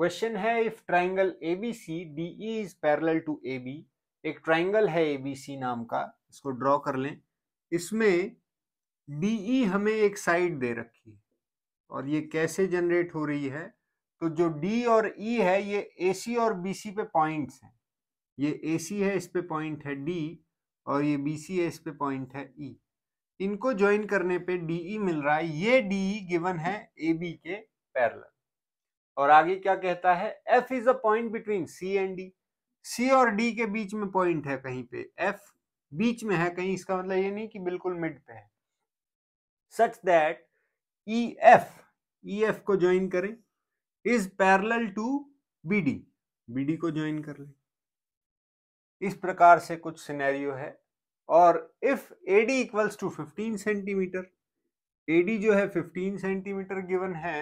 Question है if triangle A B C D E is parallel to A B एक triangle है A B सी नाम का इसको ड्रॉ कर लें इसमें डी ई e हमें एक साइड दे रखी है और ये कैसे जनरेट हो रही है तो जो डी और ई e है ये ए सी और बी सी पे पॉइंट्स हैं ये ए सी है इस पे पॉइंट है डी और ये बी सी है इस पे पॉइंट है ई e. इनको ज्वाइन करने पे डी ई e मिल रहा है ये डी ई गिवन है ए बी के पैरल और आगे क्या कहता है F is a point between C and D C और डी के बीच में पॉइंट है कहीं पे एफ बीच में है कहीं इसका मतलब ये नहीं कि बिल्कुल मिड पे है such that E F E F को ज्वाइन करें is parallel to B D B D को ज्वाइन कर लें इस प्रकार से कुछ सिनेरियो है और if A D equals to fifteen centimetre A D जो है फिफ्टीन सेंटीमीटर गिवन है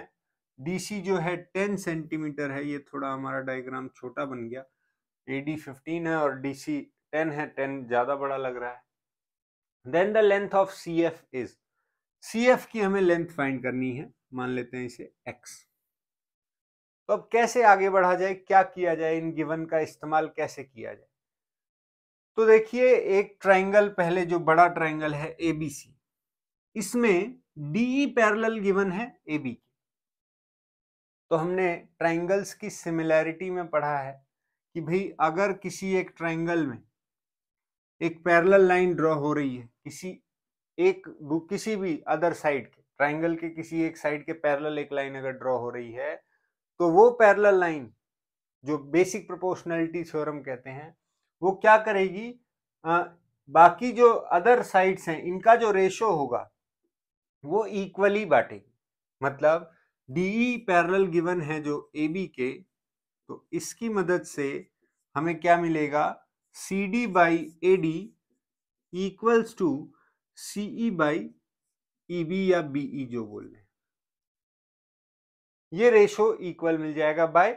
डीसी जो है टेन सेंटीमीटर है ये थोड़ा हमारा डायग्राम छोटा बन गया एडी फिफ्टीन है और डीसी टेन है टेन ज़्यादा बड़ा लग रहा है then the length of C F is C F की हमें लेंथ फाइंड करनी है मान लेते हैं इसे एक्स तो अब कैसे आगे बढ़ा जाए क्या किया जाए इन गिवन का इस्तेमाल कैसे किया जाए तो देखिए एक ट्राइंगल पहले जो बड़ा ट्राइंगल है ए बी सी इसमें डी पैरल गिवन है ए बी तो हमने ट्राइंगल्स की सिमिलैरिटी में पढ़ा है कि भाई अगर किसी एक ट्राइंगल में एक पैरेलल लाइन ड्रॉ हो रही है किसी एक किसी भी अदर साइड के ट्राइंगल के किसी एक साइड के पैरेलल एक लाइन अगर ड्रॉ हो रही है तो वो पैरेलल लाइन जो बेसिक प्रोपोर्शनलिटी थ्योरम कहते हैं वो क्या करेगी आ, बाकी जो अदर साइड्स हैं इनका जो रेशो होगा वो इक्वली बांटेगी मतलब डी पैरेलल गिवन है जो ए बी के तो इसकी मदद से हमें क्या मिलेगा C D by A D equals to C E by E B या बी ई e जो बोल रहे हैं ये रेशो इक्वल मिल जाएगा बाय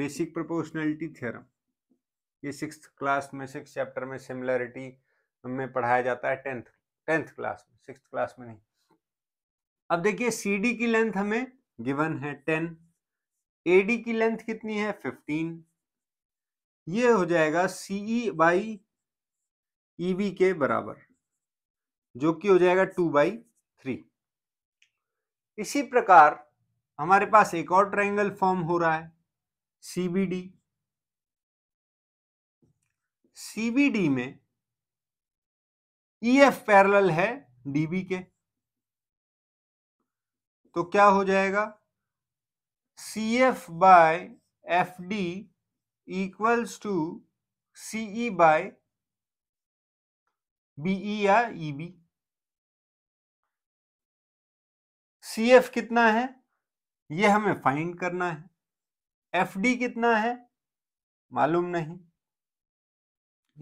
बेसिक प्रोपोर्शनलिटी थ्योरम ये सिक्स क्लास में सिक्स चैप्टर में सिमिलरिटी हमें पढ़ाया जाता है टेंथ टेंथ क्लास में सिक्स क्लास में नहीं अब देखिए सी डी की लेंथ हमें गिवन है टेन ए डी की लेंथ कितनी है फिफ्टीन ये हो जाएगा सीई बाई ई बी के बराबर जो कि हो जाएगा टू बाई थ्री इसी प्रकार हमारे पास एक और ट्रायंगल फॉर्म हो रहा है सीबीडी सीबीडी में ई एफ पैरल है डीबी के तो क्या हो जाएगा C F by F D equals to CE by BE या ई बी सी एफ कितना है यह हमें फाइंड करना है एफ डी कितना है मालूम नहीं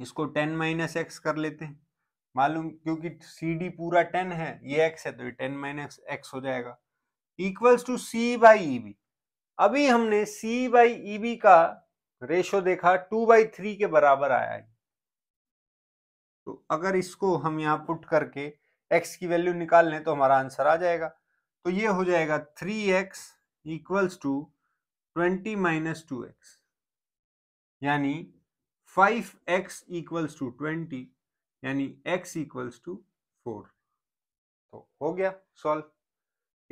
इसको टेन माइनस एक्स कर लेते हैं मालूम क्योंकि सी डी पूरा टेन है ये एक्स है तो ये टेन माइनस एक्स हो जाएगा equals to C by E B अभी हमने सी बाई ई बी का रेशो देखा टू बाई थ्री के बराबर आया है तो अगर इसको हम यहाँ पुट करके एक्स की वैल्यू निकाल लें तो हमारा आंसर आ जाएगा तो ये हो जाएगा three x equals to twenty minus two x यानी five x equals to twenty यानी एक्स इक्वल्स टू फोर तो हो गया सॉल्व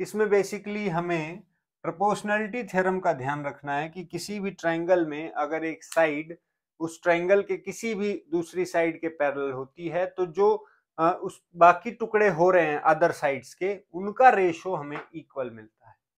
इसमें बेसिकली हमें प्रपोर्शनलिटी थ्योरम का ध्यान रखना है कि किसी भी ट्रायंगल में अगर एक साइड उस ट्रायंगल के किसी भी दूसरी साइड के पैरेलल होती है तो जो उस बाकी टुकड़े हो रहे हैं अदर साइड्स के उनका रेशो हमें इक्वल मिलता है